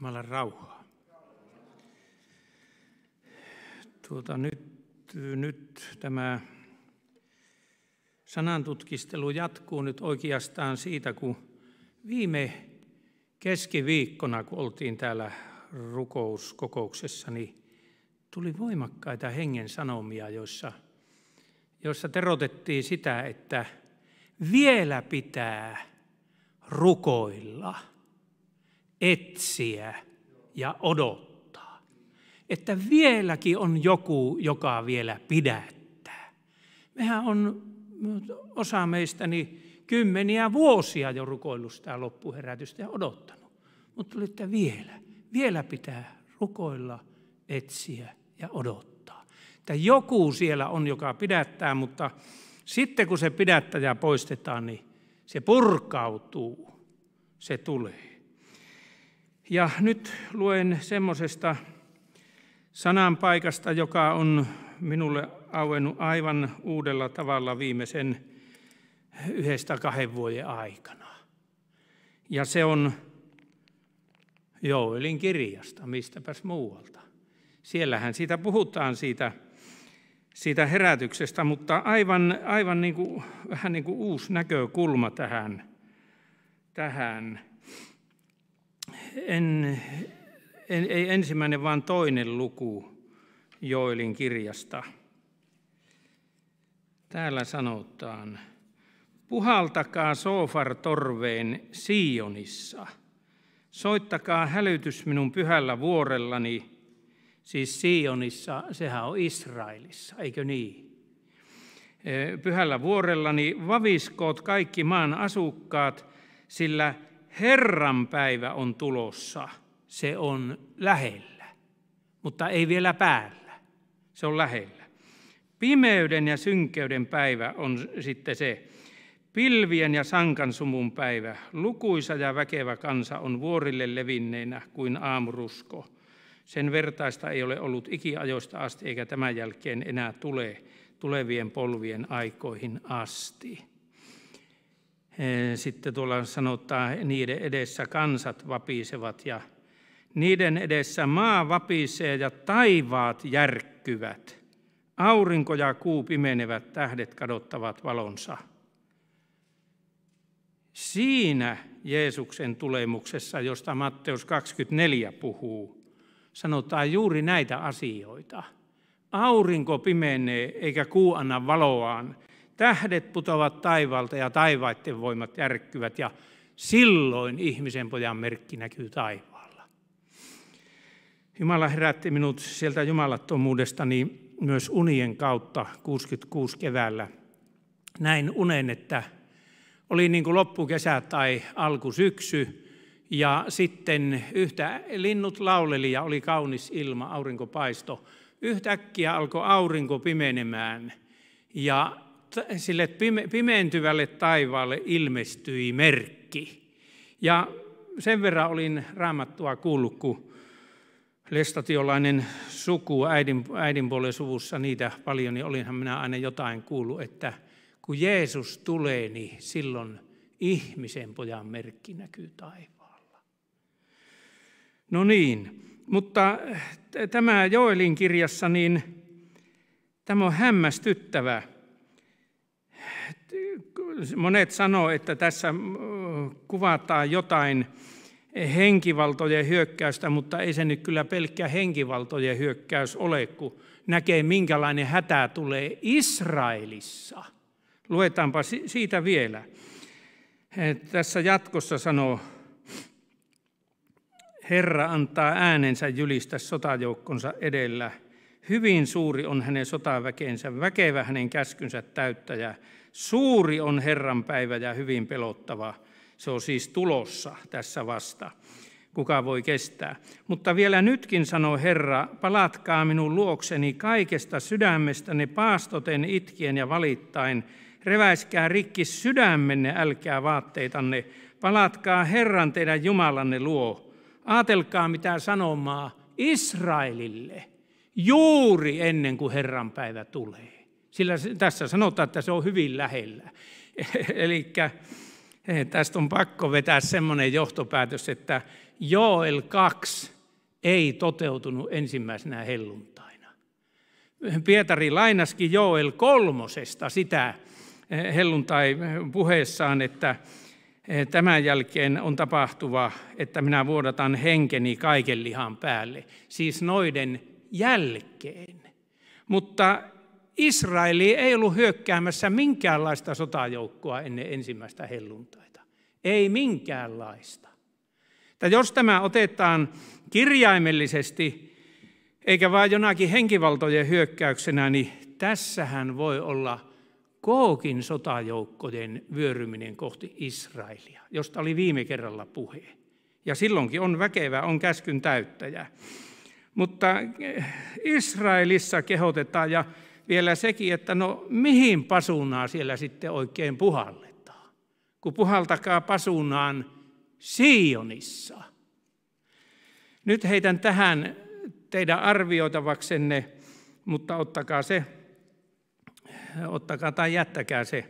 Jumalan rauhaa. Tuota, nyt, nyt tämä sanantutkistelu jatkuu nyt oikeastaan siitä, kun viime keskiviikkona, kun oltiin täällä rukouskokouksessa, niin tuli voimakkaita hengen sanomia, joissa, joissa terotettiin sitä, että vielä pitää rukoilla – etsiä ja odottaa. Että vieläkin on joku, joka vielä pidättää. Mehän on osa meistä niin kymmeniä vuosia jo rukoillut sitä loppuherätystä ja odottanut. Mutta tuli, että vielä, vielä pitää rukoilla, etsiä ja odottaa. Että joku siellä on, joka pidättää, mutta sitten kun se pidättäjä poistetaan, niin se purkautuu, se tulee. Ja nyt luen semmoisesta sananpaikasta, paikasta, joka on minulle auennut aivan uudella tavalla viimeisen yhdestä kahden vuoden aikana. Ja se on Joelin kirjasta, mistäpäs muualta. Siellähän siitä puhutaan siitä, siitä herätyksestä, mutta aivan, aivan niin kuin, vähän niin kuin uusi näkökulma tähän. tähän en, en, ei ensimmäinen, vaan toinen luku Joelin kirjasta. Täällä sanotaan, puhaltakaa sofar torveen Sionissa, soittakaa hälytys minun pyhällä vuorellani, siis Sionissa, sehän on Israelissa, eikö niin? Pyhällä vuorellani vaviskoot kaikki maan asukkaat, sillä Herran päivä on tulossa. Se on lähellä, mutta ei vielä päällä. Se on lähellä. Pimeyden ja synkeyden päivä on sitten se. Pilvien ja sankansumun päivä. Lukuisa ja väkevä kansa on vuorille levinneinä kuin aamurusko. Sen vertaista ei ole ollut ikiajoista asti eikä tämän jälkeen enää tule tulevien polvien aikoihin asti. Eh, sitten tuolla sanotaan, niiden edessä kansat vapisevat ja niiden edessä maa vapisee ja taivaat järkkyvät. Aurinko ja kuu pimenevät, tähdet kadottavat valonsa. Siinä Jeesuksen tulemuksessa, josta Matteus 24 puhuu, sanotaan juuri näitä asioita. Aurinko pimenee eikä kuu anna valoaan, tähdet putoavat taivaalta ja taivaiden voimat järkkyvät ja silloin ihmisen pojan merkki näkyy taivaalla. Jumala herätti minut sieltä jumalattomuudestani myös unien kautta 66 keväällä. Näin unen, että oli niin kuin loppukesä tai alkusyksy, ja sitten yhtä linnut lauleli ja oli kaunis ilma, aurinko paisto. Yhtäkkiä alkoi aurinko pimenemään ja sille pime, pimentyvälle taivaalle ilmestyi merkki. Ja sen verran olin raamattua kuullut, kun lestatiolainen suku äidin, äidin puolen suvussa niitä paljon, niin olinhan minä aina jotain kuullut, että kun Jeesus tulee, niin silloin ihmisen pojan merkki näkyy taivaalla. No niin, mutta tämä Joelin kirjassa, niin tämä on hämmästyttävä. Monet sanoo, että tässä mm, kuvataan jotain henkivaltojen hyökkäystä, mutta ei se nyt kyllä pelkkä henkivaltojen hyökkäys ole, kun näkee minkälainen hätä tulee Israelissa. Luetaanpa siitä vielä. Tässä jatkossa sanoo, Herra antaa äänensä julistaa sotajoukkonsa edellä – Hyvin suuri on hänen sotaväkeensä, väkevä hänen käskynsä täyttäjä. Suuri on Herran päivä ja hyvin pelottava. Se on siis tulossa tässä vasta. Kuka voi kestää? Mutta vielä nytkin sanoo Herra, palatkaa minun luokseni kaikesta sydämestäni paastoten, itkien ja valittain. Reväiskää rikki sydämenne, älkää vaatteitanne. Palatkaa Herran teidän Jumalanne luo. Aatelkaa mitä sanomaa Israelille juuri ennen kuin Herran päivä tulee. Sillä tässä sanotaan, että se on hyvin lähellä. Eli eh, tästä on pakko vetää semmoinen johtopäätös, että Joel 2 ei toteutunut ensimmäisenä helluntaina. Pietari lainaski Joel kolmosesta sitä eh, helluntai puheessaan, että eh, tämän jälkeen on tapahtuva, että minä vuodatan henkeni kaiken lihan päälle. Siis noiden jälkeen. Mutta Israeli ei ollut hyökkäämässä minkäänlaista sotajoukkoa ennen ensimmäistä helluntaita. Ei minkäänlaista. Tai jos tämä otetaan kirjaimellisesti, eikä vain jonakin henkivaltojen hyökkäyksenä, niin tässähän voi olla Kookin sotajoukkojen vyöryminen kohti Israelia, josta oli viime kerralla puhe. Ja silloinkin on väkevä, on käskyn täyttäjä. Mutta eh, Israelissa kehotetaan ja vielä sekin, että no mihin pasunaa siellä sitten oikein puhalletaan, kun puhaltakaa pasunaan Sionissa. Nyt heitän tähän teidän arvioitavaksenne, mutta ottakaa se, ottakaa tai jättäkää se.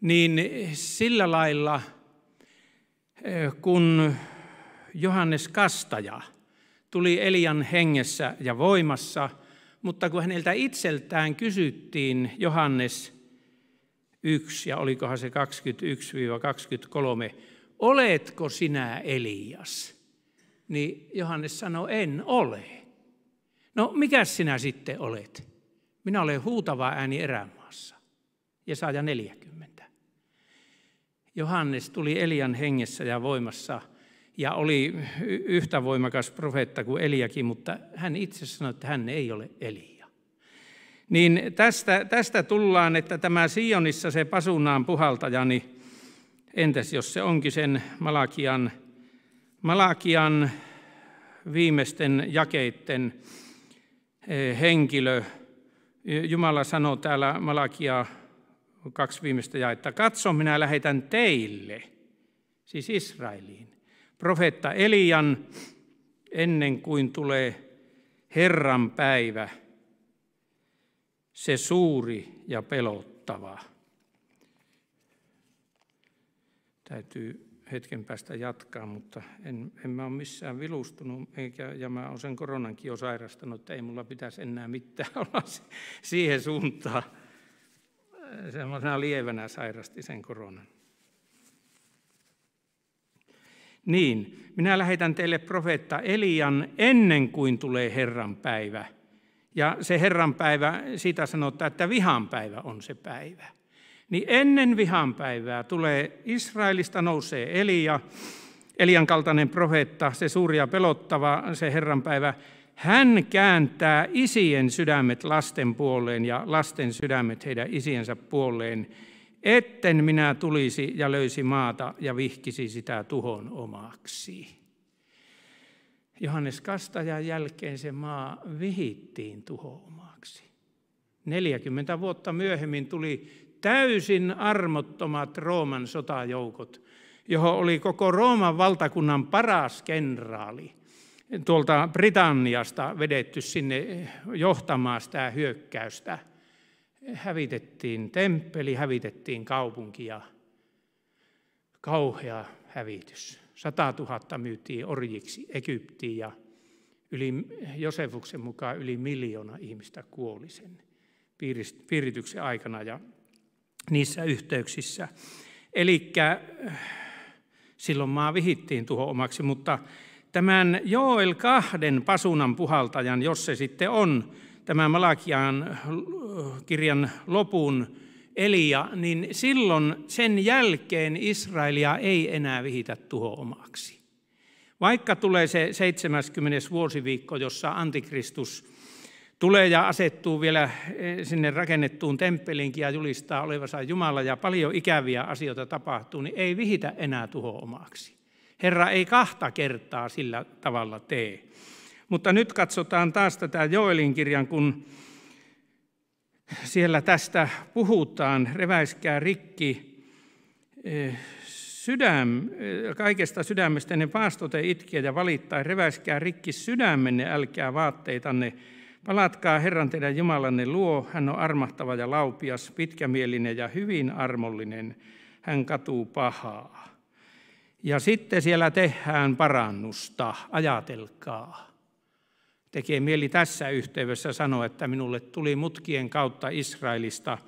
Niin sillä lailla, eh, kun Johannes Kastaja – tuli Elian hengessä ja voimassa, mutta kun häneltä itseltään kysyttiin Johannes 1 ja olikohan se 21-23, oletko sinä Elias? Niin Johannes sanoi, en ole. No, mikä sinä sitten olet? Minä olen huutava ääni erämaassa. saaja 40. Johannes tuli Elian hengessä ja voimassa – ja oli yhtä voimakas profeetta kuin Eliakin, mutta hän itse sanoi, että hän ei ole Elia. Niin tästä, tästä tullaan, että tämä Sionissa se pasunaan puhaltaja, niin entäs jos se onkin sen Malakian, Malakian viimeisten jakeitten eh, henkilö. Jumala sanoo täällä Malakia kaksi viimeistä jaetta, katso minä lähetän teille, siis Israeliin, profeetta Elian ennen kuin tulee Herran päivä, se suuri ja pelottava. Täytyy hetken päästä jatkaa, mutta en, en mä ole missään vilustunut, eikä, ja mä olen sen koronankin jo sairastanut, että ei mulla pitäisi enää mitään olla siihen suuntaan. Semmoisena lievänä sairasti sen koronan. Niin, minä lähetän teille profeetta Elian ennen kuin tulee Herran päivä. Ja se Herran päivä, siitä sanotaan, että päivä on se päivä. Niin ennen päivää tulee Israelista nousee Elia, Elian kaltainen profeetta, se suuri ja pelottava, se Herran päivä. Hän kääntää isien sydämet lasten puoleen ja lasten sydämet heidän isiensä puoleen etten minä tulisi ja löysi maata ja vihkisi sitä tuhon omaksi. Johannes Kastajan jälkeen se maa vihittiin omaksi. 40 vuotta myöhemmin tuli täysin armottomat Rooman sotajoukot, johon oli koko Rooman valtakunnan paras kenraali tuolta Britanniasta vedetty sinne johtamaan sitä hyökkäystä – hävitettiin temppeli, hävitettiin kaupunki ja kauhea hävitys. 100 000 myytiin orjiksi Egyptiin ja yli, Josefuksen mukaan yli miljoona ihmistä kuoli sen piirityksen aikana ja niissä yhteyksissä. Eli silloin maa vihittiin tuohon omaksi, mutta tämän Joel kahden pasunan puhaltajan, jos se sitten on, tämän Malakian äh, kirjan lopun Elia, niin silloin sen jälkeen Israelia ei enää vihitä tuho omaksi. Vaikka tulee se 70. vuosiviikko, jossa antikristus tulee ja asettuu vielä äh, sinne rakennettuun temppelinkin ja julistaa olevansa Jumala ja paljon ikäviä asioita tapahtuu, niin ei vihitä enää tuho omaksi. Herra ei kahta kertaa sillä tavalla tee. Mutta nyt katsotaan taas tätä Joelin kirjan, kun siellä tästä puhutaan, reväiskää rikki eh, sydäm, eh, kaikesta sydämestä ne paastote itkiä ja valittaa, reväiskää rikki sydämenne, älkää vaatteitanne, palatkaa Herran teidän Jumalanne luo, hän on armahtava ja laupias, pitkämielinen ja hyvin armollinen, hän katuu pahaa. Ja sitten siellä tehdään parannusta, ajatelkaa. Tekee mieli tässä yhteydessä sanoa, että minulle tuli mutkien kautta Israelista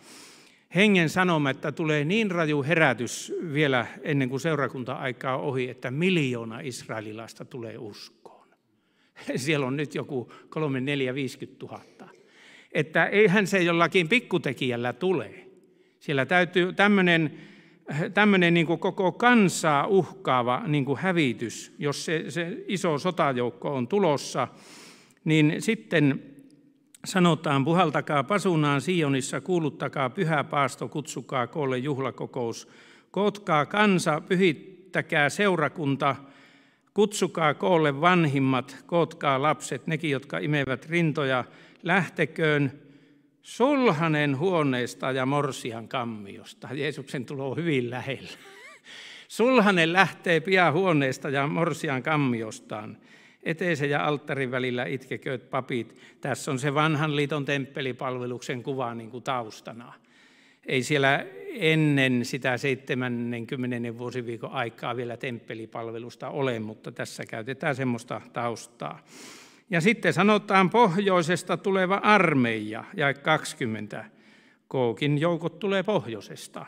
hengen sanoma, että tulee niin raju herätys vielä ennen kuin seurakunta-aikaa ohi, että miljoona israelilaista tulee uskoon. Siellä on nyt joku 3, 4, 50 000. Että eihän se jollakin pikkutekijällä tule. Siellä täytyy tämmöinen tämmöinen niin kuin koko kansaa uhkaava niin kuin hävitys, jos se, se iso sotajoukko on tulossa, niin sitten sanotaan, puhaltakaa pasunaan Sionissa, kuuluttakaa pyhä paasto, kutsukaa koolle juhlakokous, kootkaa kansa, pyhittäkää seurakunta, kutsukaa koolle vanhimmat, kootkaa lapset, nekin, jotka imevät rintoja, lähteköön sulhanen huoneesta ja morsian kammiosta. Jeesuksen tulo on hyvin lähellä. Sulhanen lähtee pian huoneesta ja morsian kammiostaan. Eteisen ja alttarin välillä itkeköt papit. Tässä on se vanhan liiton temppelipalveluksen kuva niin kuin taustana. Ei siellä ennen sitä 70 vuosiviikon aikaa vielä temppelipalvelusta ole, mutta tässä käytetään semmoista taustaa. Ja sitten sanotaan pohjoisesta tuleva armeija, ja 20. Kookin joukot tulee pohjoisesta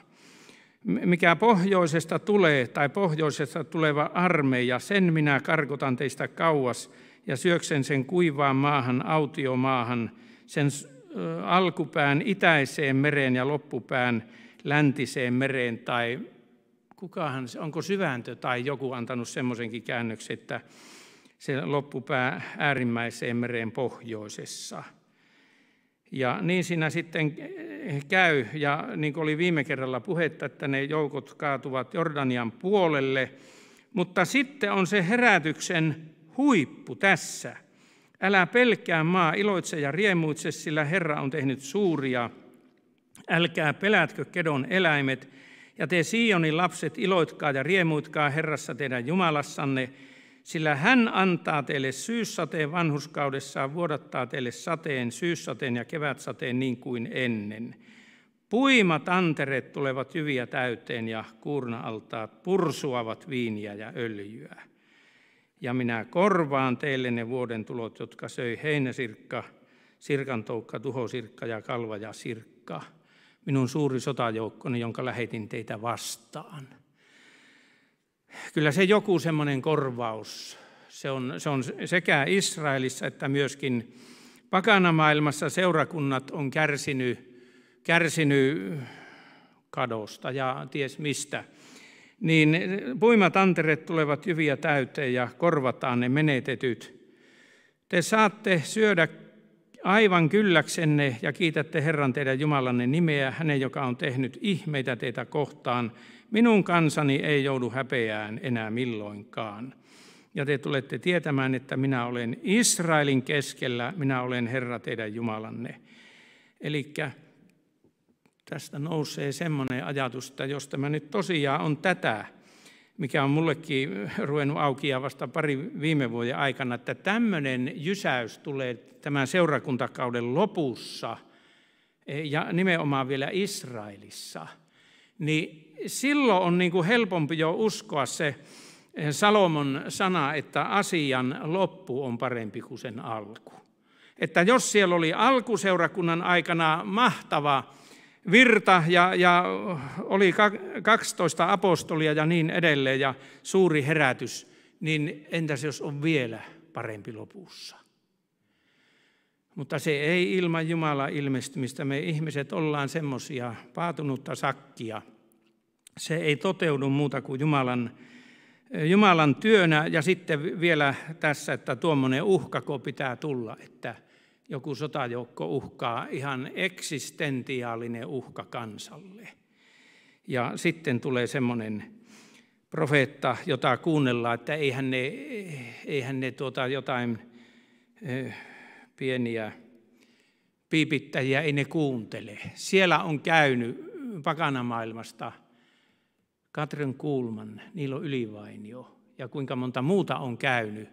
mikä pohjoisesta tulee tai pohjoisesta tuleva armeija, sen minä karkotan teistä kauas ja syöksen sen kuivaan maahan, autiomaahan, sen alkupään itäiseen mereen ja loppupään läntiseen mereen tai kukahan, onko syvääntö tai joku antanut semmoisenkin käännöksen, että se loppupää äärimmäiseen mereen pohjoisessa – ja niin siinä sitten eh, käy, ja niin kuin oli viime kerralla puhetta, että ne joukot kaatuvat Jordanian puolelle. Mutta sitten on se herätyksen huippu tässä. Älä pelkää maa, iloitse ja riemuitse, sillä Herra on tehnyt suuria. Älkää pelätkö kedon eläimet, ja te Sionin lapset iloitkaa ja riemuitkaa Herrassa teidän Jumalassanne, sillä hän antaa teille syyssateen vanhuskaudessaan, vuodattaa teille sateen, syyssateen ja kevätsateen niin kuin ennen. Puimat antereet tulevat hyviä täyteen ja kuurna-altaat pursuavat viiniä ja öljyä. Ja minä korvaan teille ne vuoden tulot, jotka söi heinäsirkka, sirkantoukka, tuhosirkka ja kalva ja sirkka, minun suuri sotajoukkoni, jonka lähetin teitä vastaan kyllä se joku semmoinen korvaus, se on, se on sekä Israelissa että myöskin pakanamaailmassa seurakunnat on kärsinyt, kärsinyt kadosta ja ties mistä. Niin puimat anteret tulevat hyviä täyteen ja korvataan ne menetetyt. Te saatte syödä aivan kylläksenne ja kiitätte Herran teidän Jumalanne nimeä, hänen joka on tehnyt ihmeitä teitä kohtaan – Minun kansani ei joudu häpeään enää milloinkaan. Ja te tulette tietämään, että minä olen Israelin keskellä, minä olen Herra teidän Jumalanne. Eli tästä nousee semmoinen ajatus, että jos tämä nyt tosiaan on tätä, mikä on mullekin ruvennut auki ja vasta pari viime vuoden aikana, että tämmöinen jysäys tulee tämän seurakuntakauden lopussa ja nimenomaan vielä Israelissa – niin silloin on niin kuin helpompi jo uskoa se eh, Salomon sana, että asian loppu on parempi kuin sen alku. Että jos siellä oli alkuseurakunnan aikana mahtava virta ja, ja oli 12 apostolia ja niin edelleen ja suuri herätys, niin entäs jos on vielä parempi lopussa? Mutta se ei ilman jumala ilmestymistä. Me ihmiset ollaan semmoisia paatunutta sakkia. Se ei toteudu muuta kuin Jumalan, Jumalan työnä. Ja sitten vielä tässä, että tuommoinen uhkako pitää tulla, että joku sotajoukko uhkaa, ihan eksistentiaalinen uhka kansalle. Ja sitten tulee semmoinen profeetta, jota kuunnellaan, että eihän ne, eihän ne tuota jotain eh, pieniä piipittäjiä, ei ne kuuntele. Siellä on käynyt pakanamaailmasta Katrin Kuulman, niillä on ylivainio, ja kuinka monta muuta on käynyt,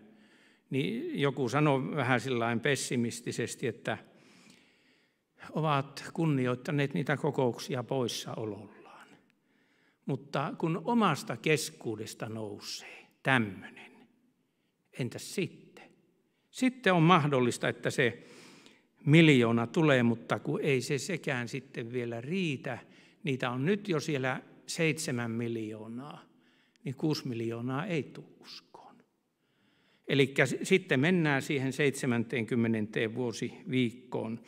niin joku sanoi vähän sillä pessimistisesti, että ovat kunnioittaneet niitä kokouksia poissaolollaan. Mutta kun omasta keskuudesta nousee tämmöinen, entäs sitten? Sitten on mahdollista, että se miljoona tulee, mutta kun ei se sekään sitten vielä riitä. Niitä on nyt jo siellä seitsemän miljoonaa, niin kuusi miljoonaa ei tule uskoon. Eli sitten mennään siihen 70. vuosiviikkoon.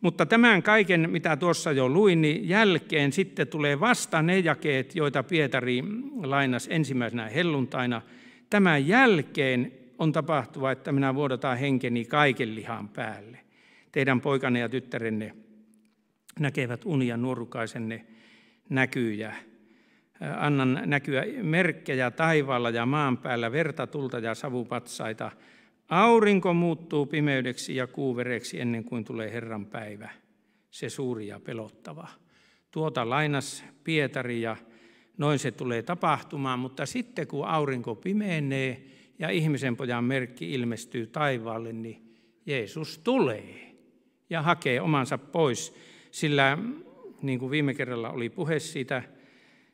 Mutta tämän kaiken, mitä tuossa jo luin, niin jälkeen sitten tulee vasta ne jakeet, joita Pietari lainasi ensimmäisenä helluntaina. Tämän jälkeen on tapahtuva, että minä vuodataan henkeni kaiken lihan päälle. Teidän poikanne ja tyttärenne näkevät unia, nuorukaisenne näkyjä. Annan näkyä merkkejä taivaalla ja maan päällä, verta, tulta ja savupatsaita. Aurinko muuttuu pimeydeksi ja kuuvereksi ennen kuin tulee Herran päivä, se suuri ja pelottava. Tuota lainas Pietari ja noin se tulee tapahtumaan, mutta sitten kun aurinko pimeenee ja ihmisen pojan merkki ilmestyy taivaalle, niin Jeesus tulee ja hakee omansa pois. Sillä niin kuin viime kerralla oli puhe siitä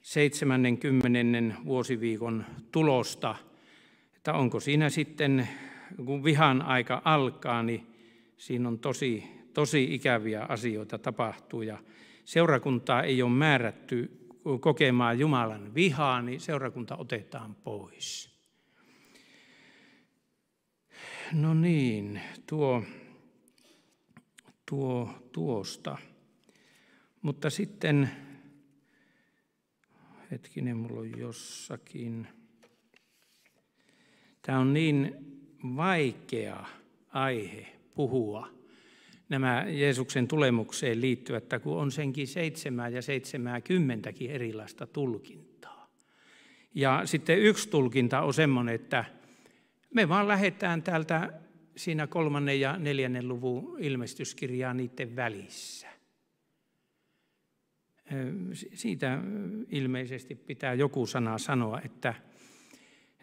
70. vuosiviikon tulosta, että onko siinä sitten, kun vihan aika alkaa, niin siinä on tosi, tosi ikäviä asioita tapahtuu ja seurakuntaa ei ole määrätty kokemaan Jumalan vihaa, niin seurakunta otetaan pois. No niin, tuo, tuo tuosta. Mutta sitten, hetkinen, mulla on jossakin. Tämä on niin vaikea aihe puhua, nämä Jeesuksen tulemukseen liittyvät, kun on senkin seitsemää ja seitsemää kymmentäkin erilaista tulkintaa. Ja sitten yksi tulkinta on semmoinen, että me vaan lähdetään täältä siinä kolmannen ja neljännen luvun ilmestyskirjaa niiden välissä. Siitä ilmeisesti pitää joku sana sanoa, että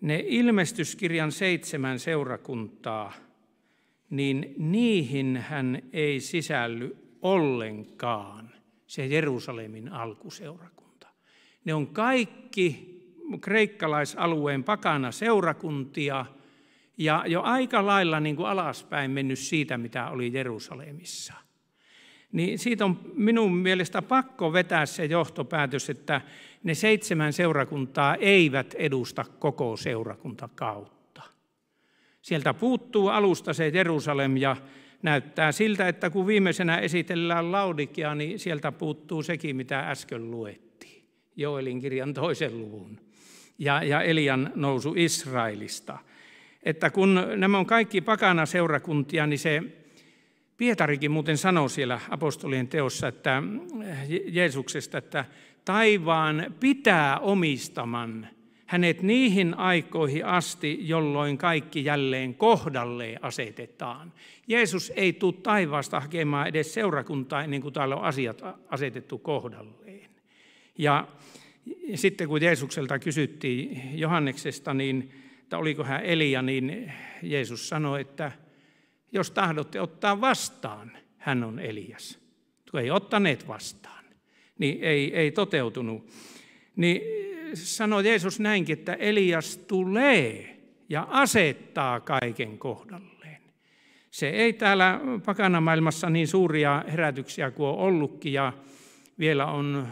ne ilmestyskirjan seitsemän seurakuntaa, niin niihin hän ei sisälly ollenkaan se Jerusalemin alkuseurakunta. Ne on kaikki kreikkalaisalueen pakana seurakuntia – ja jo aika lailla niin kuin alaspäin mennyt siitä, mitä oli Jerusalemissa. Niin siitä on minun mielestä pakko vetää se johtopäätös, että ne seitsemän seurakuntaa eivät edusta koko seurakuntakautta. Sieltä puuttuu alusta se Jerusalem ja näyttää siltä, että kun viimeisenä esitellään Laudikia, niin sieltä puuttuu sekin, mitä äsken luettiin. Joelin kirjan toisen luvun ja, ja Elian nousu Israelista – että kun nämä on kaikki pakana seurakuntia, niin se Pietarikin muuten sanoo siellä apostolien teossa, että eh, Jeesuksesta, että taivaan pitää omistaman hänet niihin aikoihin asti, jolloin kaikki jälleen kohdalle asetetaan. Jeesus ei tule taivaasta hakemaan edes seurakuntaa ennen kuin täällä on asiat asetettu kohdalleen. Ja sitten kun Jeesukselta kysyttiin Johanneksesta, niin että oliko hän Elia, niin Jeesus sanoi, että jos tahdotte ottaa vastaan, hän on Elias. Kun ei ottaneet vastaan, niin ei, ei toteutunut. Niin sanoi Jeesus näinkin, että Elias tulee ja asettaa kaiken kohdalleen. Se ei täällä pakanamaailmassa niin suuria herätyksiä kuin on ollutkin ja vielä on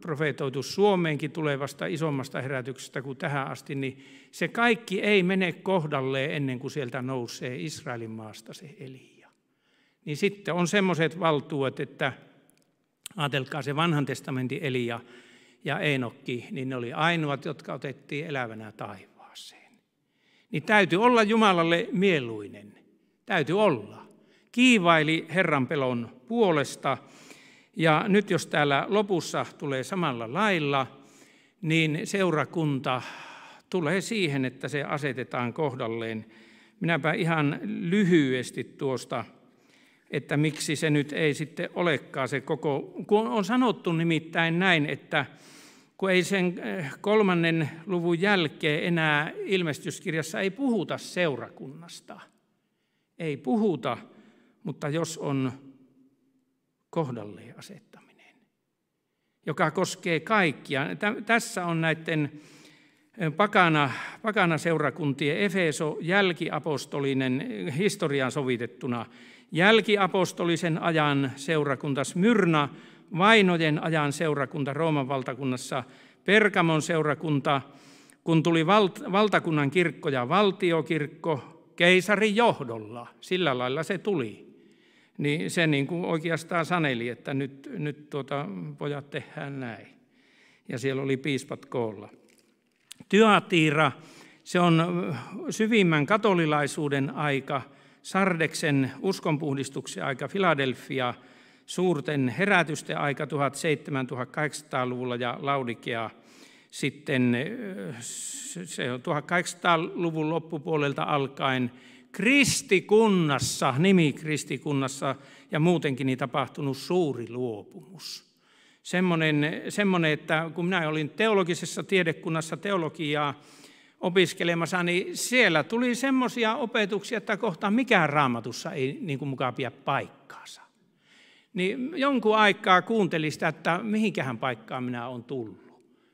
profeetoitu Suomeenkin tulevasta isommasta herätyksestä kuin tähän asti, niin se kaikki ei mene kohdalleen ennen kuin sieltä nousee Israelin maasta se Elia. Niin sitten on semmoiset valtuudet, että ajatelkaa se vanhan testamentin Elia ja Enokki, niin ne oli ainoat, jotka otettiin elävänä taivaaseen. Niin täytyy olla Jumalalle mieluinen. Täytyy olla. Kiivaili Herran pelon puolesta ja nyt jos täällä lopussa tulee samalla lailla, niin seurakunta tulee siihen, että se asetetaan kohdalleen. Minäpä ihan lyhyesti tuosta, että miksi se nyt ei sitten olekaan se koko... Kun on sanottu nimittäin näin, että kun ei sen eh, kolmannen luvun jälkeen enää ilmestyskirjassa ei puhuta seurakunnasta. Ei puhuta, mutta jos on kohdalleen asettaminen, joka koskee kaikkia. Tässä on näiden eh, pakana, pakana seurakuntien Efeso jälkiapostolinen eh, historiaan sovitettuna jälkiapostolisen ajan seurakunta Smyrna, vainojen ajan seurakunta Rooman valtakunnassa, Pergamon seurakunta, kun tuli valt- valtakunnan kirkko ja valtiokirkko keisarin johdolla, sillä lailla se tuli niin se niin kuin oikeastaan saneli, että nyt, nyt tuota, pojat tehdään näin. Ja siellä oli piispat koolla. Tyatiira, se on syvimmän katolilaisuuden aika, Sardeksen uskonpuhdistuksen aika, Filadelfia, suurten herätysten aika 1700-1800-luvulla ja Laudikea sitten se on 1800-luvun loppupuolelta alkaen – kristikunnassa, nimi kristikunnassa ja muutenkin niin tapahtunut suuri luopumus. Semmoinen, semmoinen, että kun minä olin teologisessa tiedekunnassa teologiaa opiskelemassa, niin siellä tuli semmoisia opetuksia, että kohta mikään raamatussa ei niin kuin mukaan pidä paikkaansa. Niin jonkun aikaa kuuntelin sitä, että mihinkähän paikkaan minä olen tullut.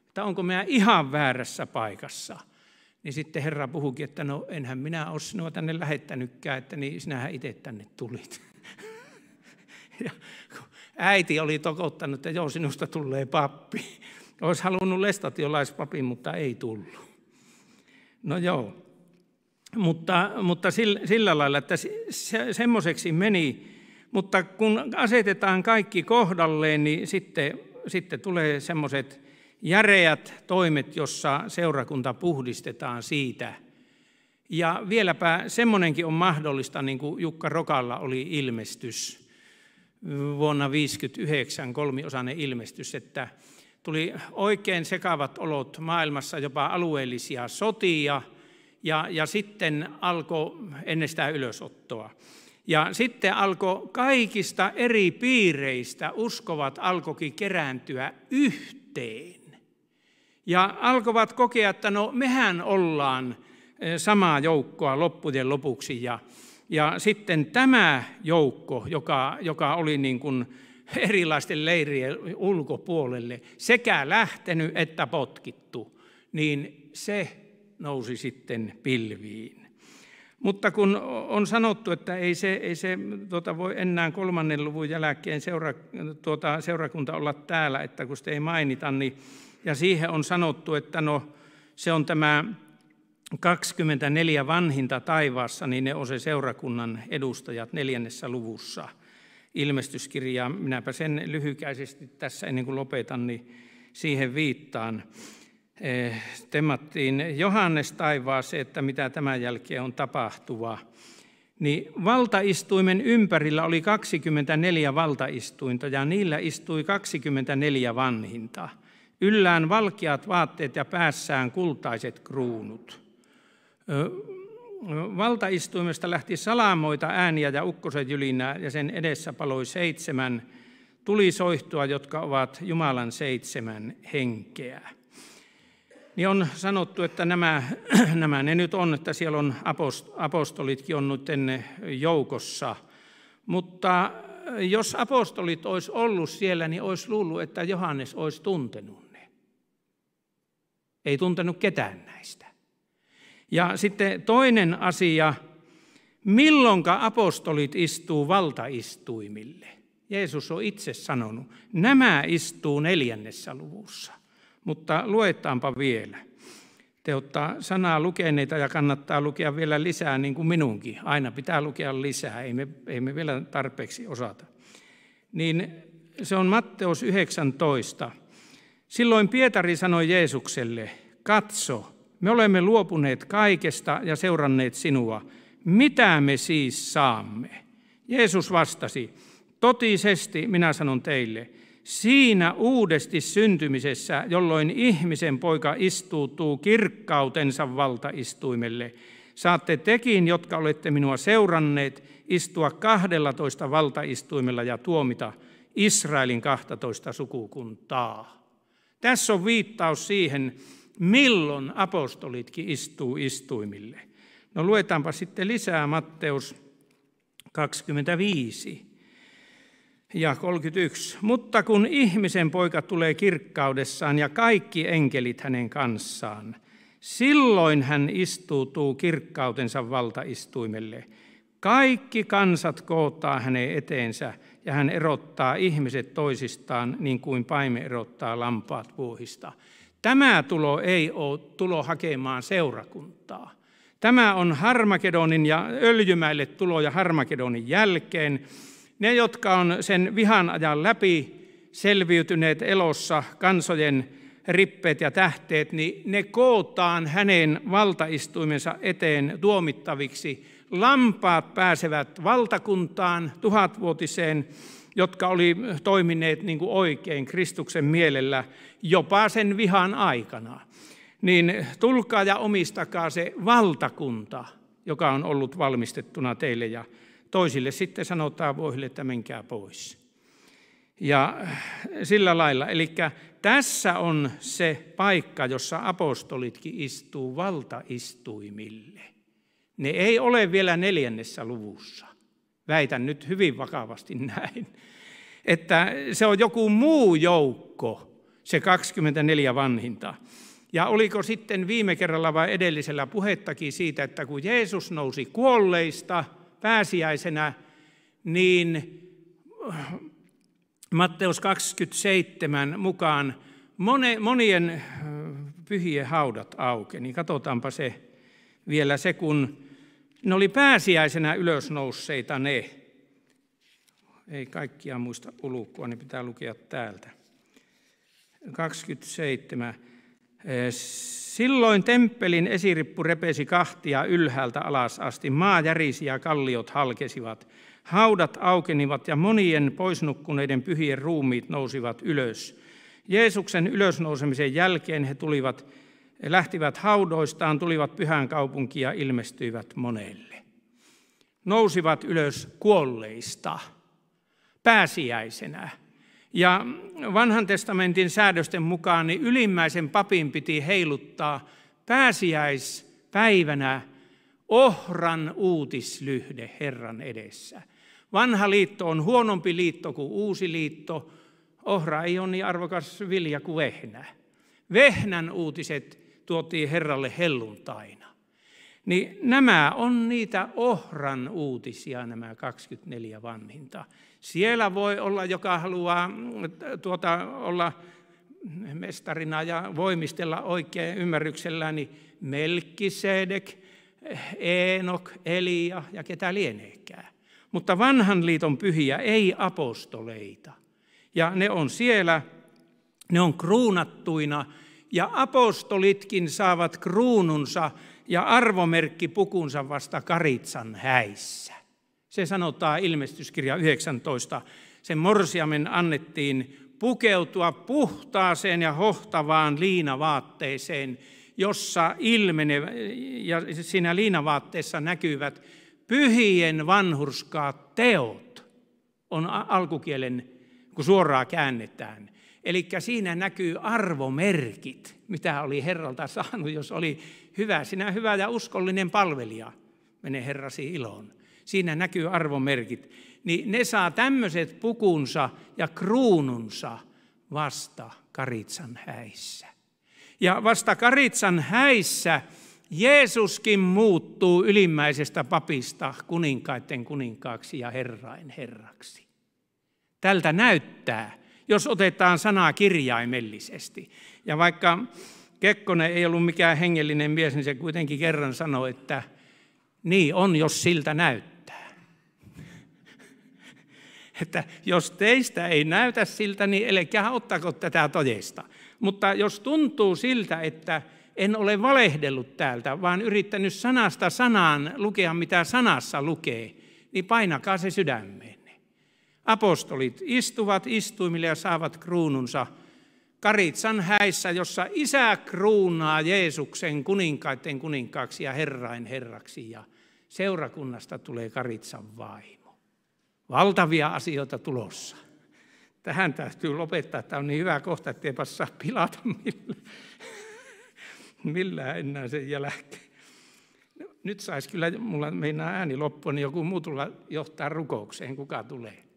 Että onko minä ihan väärässä paikassa – niin sitten Herra puhukin, että no enhän minä ole sinua tänne lähettänytkään, että niin sinähän itse tänne tulit. Ja äiti oli tokottanut, että joo, sinusta tulee pappi. Olisi halunnut lestatiolaispapin, mutta ei tullut. No joo, mutta, mutta sillä, sillä lailla, että se, semmoiseksi meni. Mutta kun asetetaan kaikki kohdalleen, niin sitten, sitten tulee semmoiset järeät toimet, jossa seurakunta puhdistetaan siitä. Ja vieläpä semmoinenkin on mahdollista, niin kuin Jukka Rokalla oli ilmestys vuonna 1959, kolmiosainen ilmestys, että tuli oikein sekavat olot maailmassa, jopa alueellisia sotia, ja, ja sitten alkoi ennestään ylösottoa. Ja sitten alkoi kaikista eri piireistä, uskovat alkoikin kerääntyä yhteen ja alkoivat kokea, että no mehän ollaan e, samaa joukkoa loppujen lopuksi. Ja, ja sitten tämä joukko, joka, joka oli niin kuin erilaisten leirien ulkopuolelle, sekä lähtenyt että potkittu, niin se nousi sitten pilviin. Mutta kun on sanottu, että ei se, ei se tuota, voi enää kolmannen luvun jälkeen seura, tuota, seurakunta olla täällä, että kun sitä ei mainita, niin ja siihen on sanottu, että no, se on tämä 24 vanhinta taivaassa, niin ne on se seurakunnan edustajat neljännessä luvussa ilmestyskirjaa. Minäpä sen lyhykäisesti tässä ennen kuin lopetan, niin siihen viittaan. Eh, temattiin Johannes taivaaseen, että mitä tämän jälkeen on tapahtuvaa. Niin valtaistuimen ympärillä oli 24 valtaistuinta ja niillä istui 24 vanhintaa yllään valkeat vaatteet ja päässään kultaiset kruunut. Valtaistuimesta lähti salamoita ääniä ja ylinää ja sen edessä paloi seitsemän tulisoihtua, jotka ovat Jumalan seitsemän henkeä. Niin on sanottu, että nämä, nämä ne nyt on, että siellä on apost, apostolitkin on nyt joukossa. Mutta jos apostolit olisi ollut siellä, niin olisi luullut, että Johannes olisi tuntenut ei tuntenut ketään näistä. Ja sitten toinen asia, milloinka apostolit istuu valtaistuimille. Jeesus on itse sanonut, nämä istuu neljännessä luvussa. Mutta luetaanpa vielä. Te ottaa sanaa lukeneita ja kannattaa lukea vielä lisää niin kuin minunkin. Aina pitää lukea lisää, ei me, ei me vielä tarpeeksi osata. Niin se on Matteus 19, Silloin Pietari sanoi Jeesukselle, katso, me olemme luopuneet kaikesta ja seuranneet sinua. Mitä me siis saamme? Jeesus vastasi, totisesti minä sanon teille, siinä uudesti syntymisessä, jolloin ihmisen poika istuutuu kirkkautensa valtaistuimelle, saatte tekin, jotka olette minua seuranneet, istua kahdella toista valtaistuimella ja tuomita Israelin 12 sukukuntaa. Tässä on viittaus siihen, milloin apostolitkin istuu istuimille. No luetaanpa sitten lisää Matteus 25 ja 31. Mutta kun ihmisen poika tulee kirkkaudessaan ja kaikki enkelit hänen kanssaan, silloin hän istuutuu kirkkautensa valtaistuimelle. Kaikki kansat kootaan hänen eteensä – ja hän erottaa ihmiset toisistaan niin kuin paime erottaa lampaat vuohista. Tämä tulo ei ole tulo hakemaan seurakuntaa. Tämä on Harmakedonin ja öljymäille tulo ja Harmakedonin jälkeen. Ne, jotka on sen vihan ajan läpi selviytyneet elossa kansojen rippeet ja tähteet, niin ne kootaan hänen valtaistuimensa eteen tuomittaviksi lampaat pääsevät valtakuntaan, tuhatvuotiseen, jotka oli toimineet niin kuin oikein Kristuksen mielellä jopa sen vihan aikana. Niin tulkaa ja omistakaa se valtakunta, joka on ollut valmistettuna teille ja toisille sitten sanotaan voihille, että menkää pois. Ja sillä lailla, eli tässä on se paikka, jossa apostolitkin istuu valtaistuimille – ne ei ole vielä neljännessä luvussa. Väitän nyt hyvin vakavasti näin. Että se on joku muu joukko, se 24 vanhinta. Ja oliko sitten viime kerralla vai edellisellä puhettakin siitä, että kun Jeesus nousi kuolleista pääsiäisenä, niin äh, Matteus 27 mukaan monien äh, pyhien haudat aukeni. Niin katsotaanpa se vielä se, kun ne oli pääsiäisenä ylösnousseita ne. Ei kaikkia muista ulkoa, niin pitää lukea täältä. 27. Eh, silloin temppelin esirippu repesi kahtia ylhäältä alas asti. Maa järisi ja kalliot halkesivat. Haudat aukenivat ja monien poisnukkuneiden pyhien ruumiit nousivat ylös. Jeesuksen ylösnousemisen jälkeen he tulivat he lähtivät haudoistaan, tulivat pyhään kaupunkiin ja ilmestyivät monelle. Nousivat ylös kuolleista pääsiäisenä. Ja vanhan testamentin säädösten mukaan niin ylimmäisen papin piti heiluttaa pääsiäispäivänä ohran uutislyhde Herran edessä. Vanha liitto on huonompi liitto kuin uusi liitto. Ohra ei ole niin arvokas vilja kuin vehnä. Vehnän uutiset tuotiin Herralle helluntaina. Niin nämä on niitä ohran uutisia, nämä 24 vanhinta. Siellä voi olla, joka haluaa tuota, olla mestarina ja voimistella oikein ymmärryksellään, niin Melkisedek, enok, Elia ja ketä lieneekään. Mutta vanhan liiton pyhiä ei apostoleita. Ja ne on siellä, ne on kruunattuina ja apostolitkin saavat kruununsa ja arvomerkkipukunsa vasta karitsan häissä. Se sanotaan ilmestyskirja 19. Sen morsiamen annettiin pukeutua puhtaaseen ja hohtavaan liinavaatteeseen, jossa ilmene, ja siinä liinavaatteessa näkyvät pyhien vanhurskaat teot, on alkukielen, kun suoraan käännetään – Eli siinä näkyy arvomerkit, mitä oli Herralta saanut, jos oli hyvä, sinä hyvä ja uskollinen palvelija, mene Herrasi iloon. Siinä näkyy arvomerkit. Niin ne saa tämmöiset pukunsa ja kruununsa vasta Karitsan häissä. Ja vasta Karitsan häissä Jeesuskin muuttuu ylimmäisestä papista kuninkaiden kuninkaaksi ja herrain herraksi. Tältä näyttää jos otetaan sanaa kirjaimellisesti. Ja vaikka Kekkonen ei ollut mikään hengellinen mies, niin se kuitenkin kerran sanoi, että niin on, jos siltä näyttää. että jos teistä ei näytä siltä, niin älkää ottako tätä todesta. Mutta jos tuntuu siltä, että en ole valehdellut täältä, vaan yrittänyt sanasta sanaan lukea, mitä sanassa lukee, niin painakaa se sydämeen apostolit istuvat istuimille ja saavat kruununsa Karitsan häissä, jossa isä kruunaa Jeesuksen kuninkaiden kuninkaaksi ja herrain herraksi ja seurakunnasta tulee Karitsan vaimo. Valtavia asioita tulossa. Tähän täytyy lopettaa. Tämä on niin hyvä kohta, ettei passaa pilata millään, millään enää sen jälkeen. Nyt saisi kyllä, mulla meinaa ääni loppuun, niin joku muu tulla johtaa rukoukseen, kuka tulee.